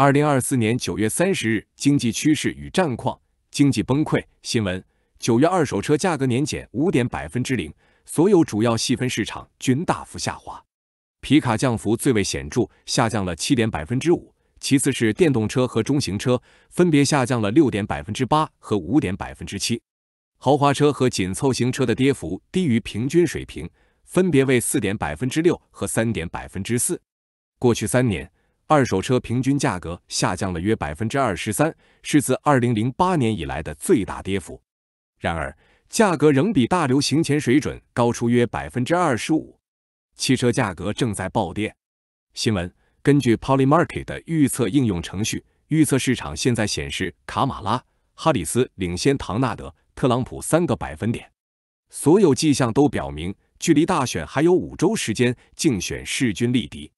二零二四年九月三十日，经济趋势与战况：经济崩溃。新闻：九月二手车价格年减五点百分之零，所有主要细分市场均大幅下滑。皮卡降幅最为显著，下降了七点百分之五。其次是电动车和中型车，分别下降了六点百分之八和五点百分之七。豪华车和紧凑型车的跌幅低于平均水平，分别为四点百分之六和三点百分之四。过去三年。二手车平均价格下降了约百分之二十三，是自二零零八年以来的最大跌幅。然而，价格仍比大流行前水准高出约百分之二十五。汽车价格正在暴跌。新闻：根据 Polymarket 的预测应用程序预测，市场现在显示卡马拉·哈里斯领先唐纳德·特朗普三个百分点。所有迹象都表明，距离大选还有五周时间，竞选势均力敌。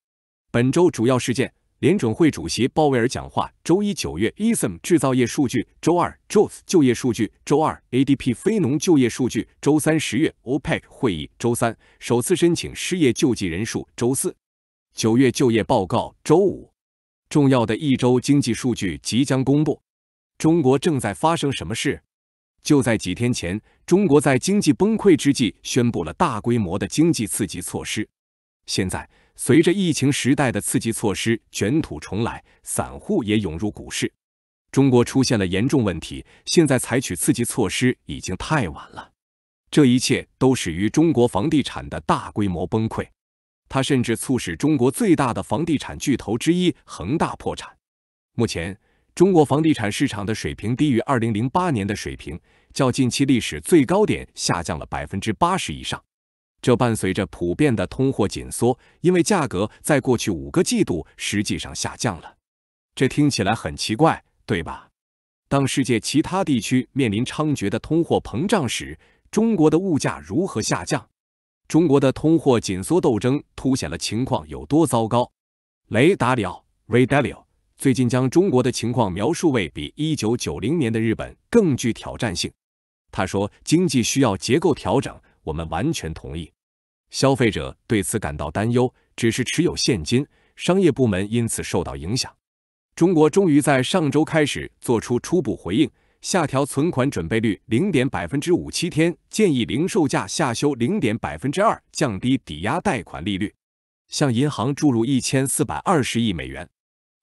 本周主要事件。联准会主席鲍威尔讲话。周一九月 ISM 制造业数据，周二 j o l s 就业数据，周二 ADP 非农就业数据，周三十月 OPEC 会议，周三首次申请失业救济人数，周四九月就业报告，周五重要的一周经济数据即将公布。中国正在发生什么事？就在几天前，中国在经济崩溃之际宣布了大规模的经济刺激措施。现在。随着疫情时代的刺激措施卷土重来，散户也涌入股市。中国出现了严重问题，现在采取刺激措施已经太晚了。这一切都始于中国房地产的大规模崩溃，它甚至促使中国最大的房地产巨头之一恒大破产。目前，中国房地产市场的水平低于2008年的水平，较近期历史最高点下降了百分之八十以上。这伴随着普遍的通货紧缩，因为价格在过去五个季度实际上下降了。这听起来很奇怪，对吧？当世界其他地区面临猖獗的通货膨胀时，中国的物价如何下降？中国的通货紧缩斗争凸显了情况有多糟糕。雷达里奥 r y d a l i o 最近将中国的情况描述为比1990年的日本更具挑战性。他说：“经济需要结构调整，我们完全同意。”消费者对此感到担忧，只是持有现金，商业部门因此受到影响。中国终于在上周开始做出初步回应，下调存款准备率零点百分之五七天，建议零售价下修零点百分之二，降低抵押贷款利率，向银行注入一千四百二十亿美元，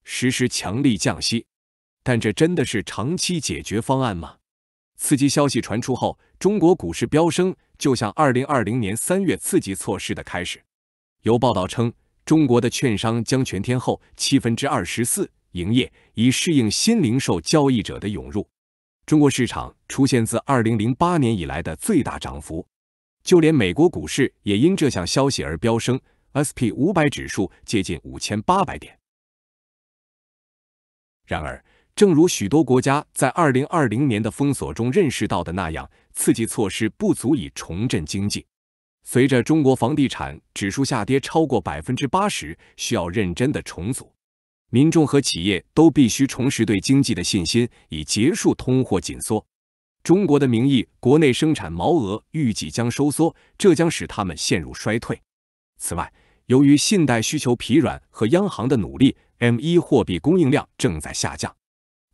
实施强力降息。但这真的是长期解决方案吗？刺激消息传出后，中国股市飙升，就像2020年3月刺激措施的开始。有报道称，中国的券商将全天候七分之二十四营业，以适应新零售交易者的涌入。中国市场出现自2008年以来的最大涨幅，就连美国股市也因这项消息而飙升，S P 五百指数接近五千八百点。然而，正如许多国家在二零二零年的封锁中认识到的那样，刺激措施不足以重振经济。随着中国房地产指数下跌超过百分之八十，需要认真的重组。民众和企业都必须重拾对经济的信心，以结束通货紧缩。中国的名义国内生产毛额预计将收缩，这将使他们陷入衰退。此外，由于信贷需求疲软和央行的努力，M 一货币供应量正在下降。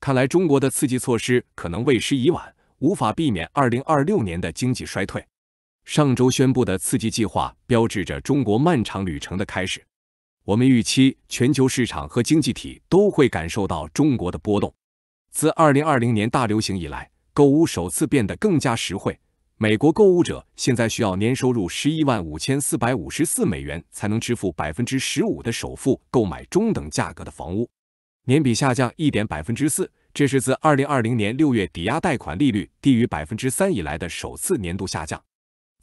看来中国的刺激措施可能为时已晚，无法避免二零二六年的经济衰退。上周宣布的刺激计划标志着中国漫长旅程的开始。我们预期全球市场和经济体都会感受到中国的波动。自二零二零年大流行以来，购物首次变得更加实惠。美国购物者现在需要年收入十一万五千四百五十四美元才能支付百分之十五的首付购买中等价格的房屋。年比下降一点百分之四，这是自二零二零年六月抵押贷款利率低于百分之三以来的首次年度下降。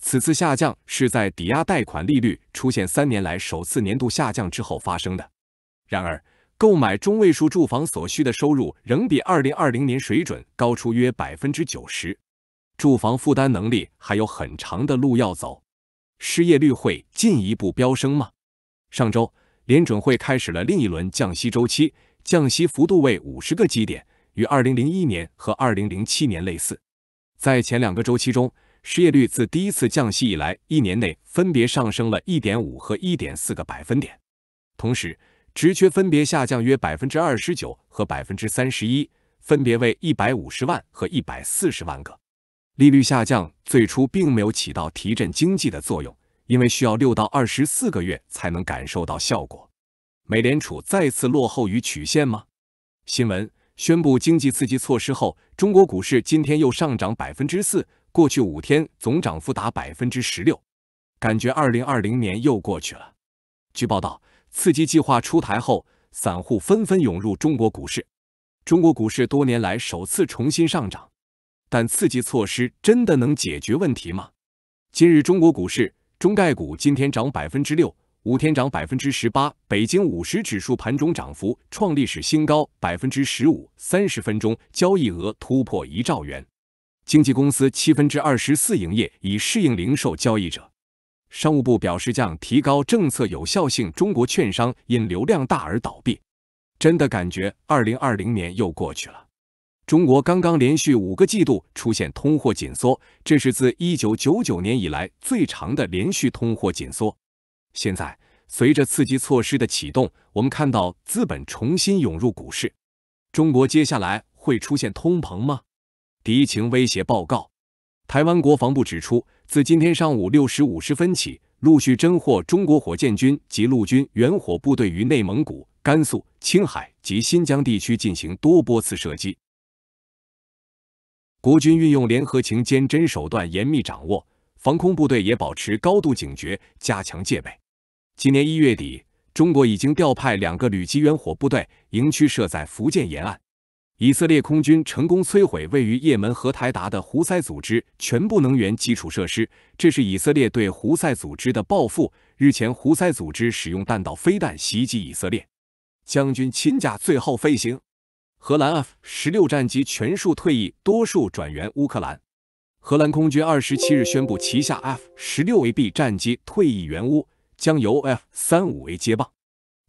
此次下降是在抵押贷款利率出现三年来首次年度下降之后发生的。然而，购买中位数住房所需的收入仍比二零二零年水准高出约百分之九十，住房负担能力还有很长的路要走。失业率会进一步飙升吗？上周，联准会开始了另一轮降息周期。降息幅度为五十个基点，与二零零一年和二零零七年类似。在前两个周期中，失业率自第一次降息以来一年内分别上升了一点五和一点四个百分点，同时职缺分别下降约百分之二十九和百分之三十一，分别为一百五十万和一百四十万个。利率下降最初并没有起到提振经济的作用，因为需要六到二十四个月才能感受到效果。美联储再次落后于曲线吗？新闻宣布经济刺激措施后，中国股市今天又上涨百分之四，过去五天总涨幅达百分之十六，感觉二零二零年又过去了。据报道，刺激计划出台后，散户纷纷涌入中国股市，中国股市多年来首次重新上涨。但刺激措施真的能解决问题吗？今日中国股市，中概股今天涨百分之六。五天涨百分之十八，北京五十指数盘中涨幅创历史新高百分之十五。三十分钟交易额突破一兆元，经纪公司七分之二十四营业以适应零售交易者。商务部表示将提高政策有效性。中国券商因流量大而倒闭，真的感觉二零二零年又过去了。中国刚刚连续五个季度出现通货紧缩，这是自一九九九年以来最长的连续通货紧缩。现在，随着刺激措施的启动，我们看到资本重新涌入股市。中国接下来会出现通膨吗？敌情威胁报告，台湾国防部指出，自今天上午六时五十分起，陆续侦获中国火箭军及陆军远火部队于内蒙古、甘肃、青海及新疆地区进行多波次射击。国军运用联合情监侦手段严密掌握，防空部队也保持高度警觉，加强戒备。今年一月底，中国已经调派两个旅机援火部队，营区设在福建沿岸。以色列空军成功摧毁位于也门荷台达的胡塞组织全部能源基础设施，这是以色列对胡塞组织的报复。日前，胡塞组织使用弹道飞弹袭击以色列。将军亲驾最后飞行，荷兰 F 十六战机全数退役，多数转援乌克兰。荷兰空军二十七日宣布，旗下 F 十六 AB 战机退役援乌。将由 F 三五为接棒，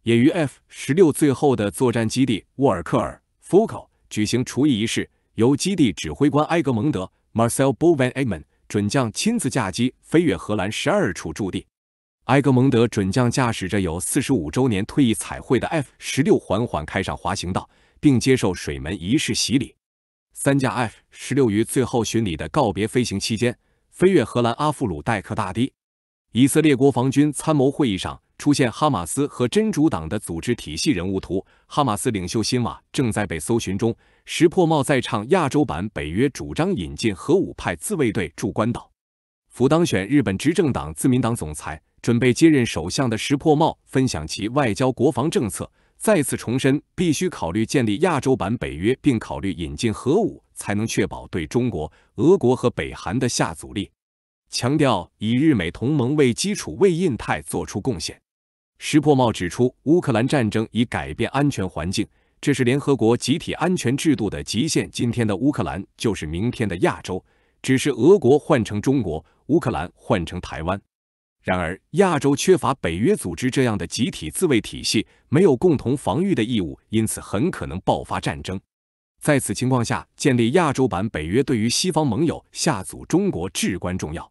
也于 F 十六最后的作战基地沃尔克尔福口举行除役仪式，由基地指挥官埃格蒙德 Marcel Bouwman 准将亲自驾机飞越荷兰十二处驻地。埃格蒙德准将驾驶着有四十五周年退役彩绘的 F 十六缓缓开上滑行道，并接受水门仪式洗礼。三架 F 十六于最后巡礼的告别飞行期间，飞越荷兰阿夫鲁戴克大堤。以色列国防军参谋会议上出现哈马斯和真主党的组织体系人物图，哈马斯领袖辛瓦正在被搜寻中。石破茂在唱亚洲版北约，主张引进核武派自卫队驻关岛。福当选日本执政党自民党总裁，准备接任首相的石破茂分享其外交国防政策，再次重申必须考虑建立亚洲版北约，并考虑引进核武才能确保对中国、俄国和北韩的下阻力。强调以日美同盟为基础为印太做出贡献。石破茂指出，乌克兰战争已改变安全环境，这是联合国集体安全制度的极限。今天的乌克兰就是明天的亚洲，只是俄国换成中国，乌克兰换成台湾。然而，亚洲缺乏北约组织这样的集体自卫体系，没有共同防御的义务，因此很可能爆发战争。在此情况下，建立亚洲版北约对于西方盟友下组中国至关重要。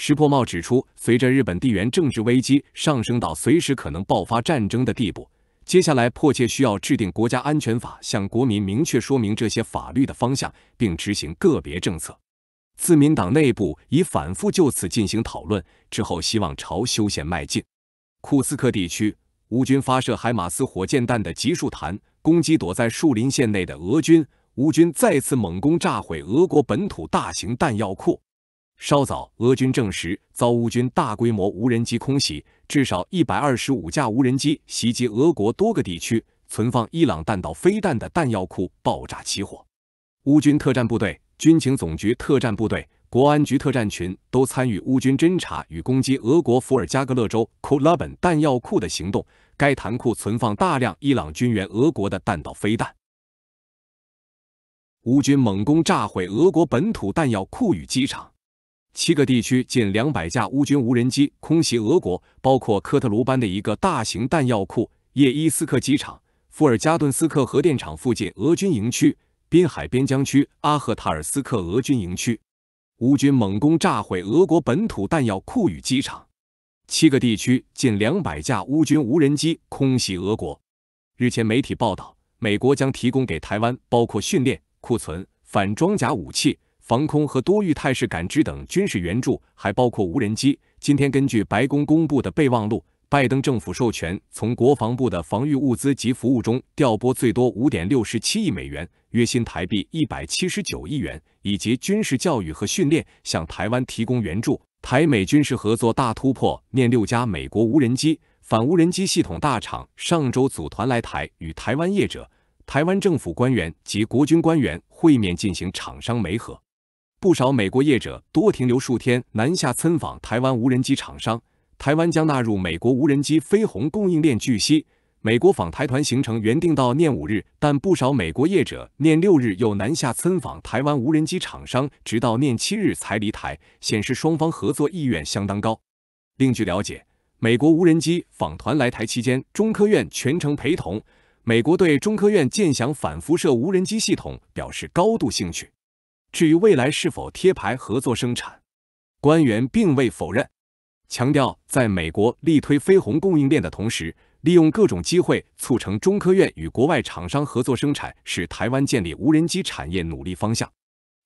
石破茂指出，随着日本地缘政治危机上升到随时可能爆发战争的地步，接下来迫切需要制定国家安全法，向国民明确说明这些法律的方向，并执行个别政策。自民党内部已反复就此进行讨论，之后希望朝修宪迈进。库斯克地区，乌军发射海马斯火箭弹的集束弹攻击躲在树林线内的俄军，乌军再次猛攻，炸毁俄国本土大型弹药库。稍早，俄军证实遭乌军大规模无人机空袭，至少一百二十五架无人机袭击俄国多个地区，存放伊朗弹道飞弹的弹药库爆炸起火。乌军特战部队、军情总局特战部队、国安局特战群都参与乌军侦察与攻击俄国伏尔加格勒州库拉本弹药库的行动。该弹库存放大量伊朗军援俄国的弹道飞弹。乌军猛攻炸毁俄国本土弹药库与机场。七个地区近两百架乌军无人机空袭俄国，包括科特鲁班的一个大型弹药库、叶伊斯克机场、伏尔加顿斯克核电厂附近俄军营区、滨海边疆区阿赫塔尔斯克俄军营区。乌军猛攻炸毁俄国本土弹药库与机场。七个地区近两百架乌军无人机空袭俄国。日前，媒体报道，美国将提供给台湾包括训练、库存、反装甲武器。防空和多域态势感知等军事援助，还包括无人机。今天，根据白宫公布的备忘录，拜登政府授权从国防部的防御物资及服务中调拨最多五点六十七亿美元（约新台币一百七十九亿元），以及军事教育和训练，向台湾提供援助。台美军事合作大突破，面六家美国无人机、反无人机系统大厂上周组团来台，与台湾业者、台湾政府官员及国军官员会面进行厂商媒合。不少美国业者多停留数天，南下参访台湾无人机厂商。台湾将纳入美国无人机飞鸿供应链。据悉，美国访台团行程原定到念五日，但不少美国业者念六日又南下参访台湾无人机厂商，直到念七日才离台，显示双方合作意愿相当高。另据了解，美国无人机访团来台期间，中科院全程陪同。美国对中科院建翔反辐射无人机系统表示高度兴趣。至于未来是否贴牌合作生产，官员并未否认，强调在美国力推飞鸿供应链的同时，利用各种机会促成中科院与国外厂商合作生产，是台湾建立无人机产业努力方向。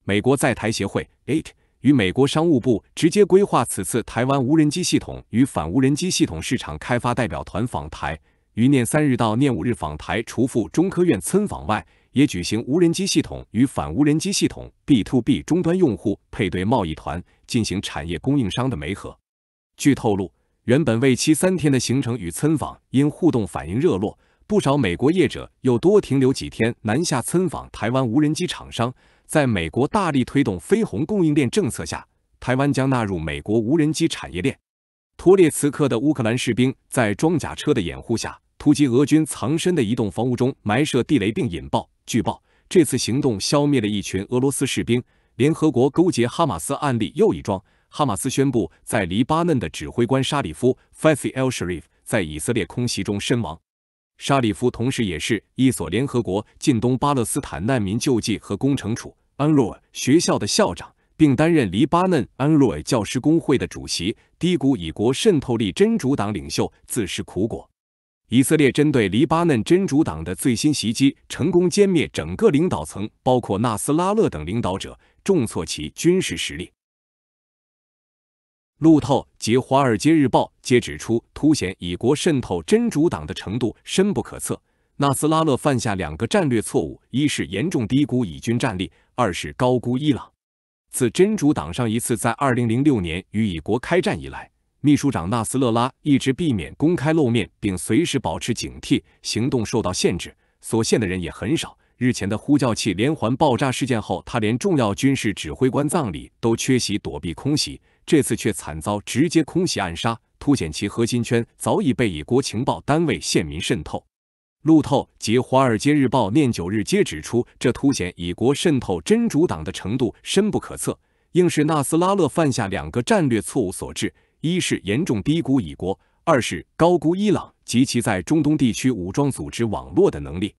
美国在台协会 AIT 与美国商务部直接规划此次台湾无人机系统与反无人机系统市场开发代表团访台，于念三日到念五日访台，除赴中科院参访外。也举行无人机系统与反无人机系统 B to B 终端用户配对贸易团，进行产业供应商的媒合。据透露，原本为期三天的行程与参访，因互动反应热络，不少美国业者又多停留几天，南下参访台湾无人机厂商。在美国大力推动飞鸿供应链政策下，台湾将纳入美国无人机产业链。托列茨克的乌克兰士兵在装甲车的掩护下，突击俄军藏身的移动房屋中，埋设地雷并引爆。据报，这次行动消灭了一群俄罗斯士兵。联合国勾结哈马斯案例又一桩。哈马斯宣布，在黎巴嫩的指挥官沙里夫 f a s h i al-Sharif） 在以色列空袭中身亡。沙里夫同时也是一所联合国近东巴勒斯坦难民救济和工程处 （UNR） 学校的校长，并担任黎巴嫩安鲁尔教师工会的主席。低估以国渗透力，真主党领袖自食苦果。以色列针对黎巴嫩真主党的最新袭击成功歼灭整个领导层，包括纳斯拉勒等领导者，重挫其军事实力。路透及《华尔街日报》皆指出，凸显以国渗透真主党的程度深不可测。纳斯拉勒犯下两个战略错误：一是严重低估以军战力，二是高估伊朗。自真主党上一次在2006年与以国开战以来。秘书长纳斯勒拉一直避免公开露面，并随时保持警惕，行动受到限制，所见的人也很少。日前的呼叫器连环爆炸事件后，他连重要军事指挥官葬礼都缺席，躲避空袭。这次却惨遭直接空袭暗杀，凸显其核心圈早已被以国情报单位县民渗透。路透及《华尔街日报》念九日皆指出，这凸显以国渗透真主党的程度深不可测，应是纳斯拉勒犯下两个战略错误所致。一是严重低估以国，二是高估伊朗及其在中东地区武装组织网络的能力。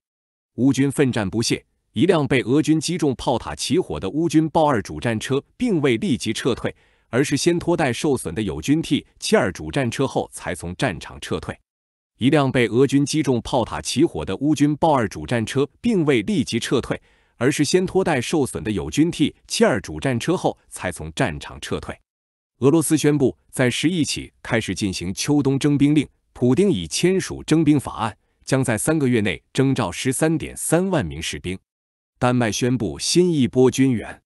乌军奋战不懈，一辆被俄军击中炮塔起火的乌军豹二主战车并未立即撤退，而是先拖带受损的友军 T72 主战车后才从战场撤退。一辆被俄军击中炮塔起火的乌军豹二主战车并未立即撤退，而是先拖带受损的友军 T72 主战车后才从战场撤退。俄罗斯宣布在1一日起开始进行秋冬征兵令，普京已签署征兵法案，将在三个月内征召13.3万名士兵。丹麦宣布新一波军援，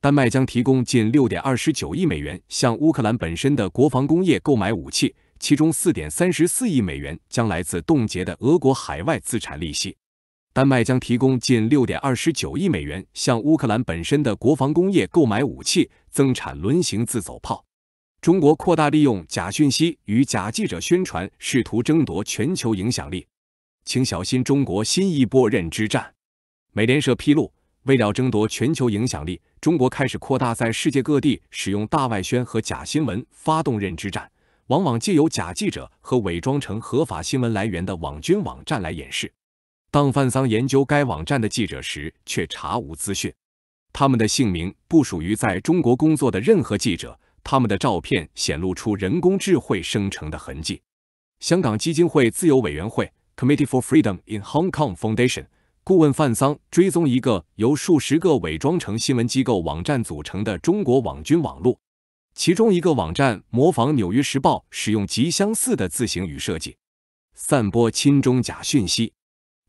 丹麦将提供近6.29亿美元向乌克兰本身的国防工业购买武器，其中4.34亿美元将来自冻结的俄国海外资产利息。丹麦将提供近六点二十九亿美元向乌克兰本身的国防工业购买武器，增产轮型自走炮。中国扩大利用假讯息与假记者宣传，试图争夺全球影响力，请小心中国新一波认知战。美联社披露，为了争夺全球影响力，中国开始扩大在世界各地使用大外宣和假新闻发动认知战，往往借由假记者和伪装成合法新闻来源的网军网站来掩饰。当范桑研究该网站的记者时，却查无资讯。他们的姓名不属于在中国工作的任何记者，他们的照片显露出人工智慧生成的痕迹。香港基金会自由委员会 （Committee for Freedom in Hong Kong Foundation） 顾问范桑追踪一个由数十个伪装成新闻机构网站组成的中国网军网络，其中一个网站模仿《纽约时报》，使用极相似的字形与设计，散播亲中假讯息。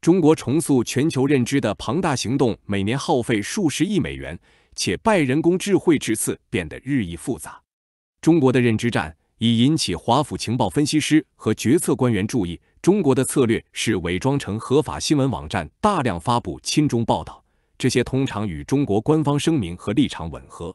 中国重塑全球认知的庞大行动，每年耗费数十亿美元，且拜人工智慧之赐变得日益复杂。中国的认知战已引起华府情报分析师和决策官员注意。中国的策略是伪装成合法新闻网站，大量发布亲中报道，这些通常与中国官方声明和立场吻合。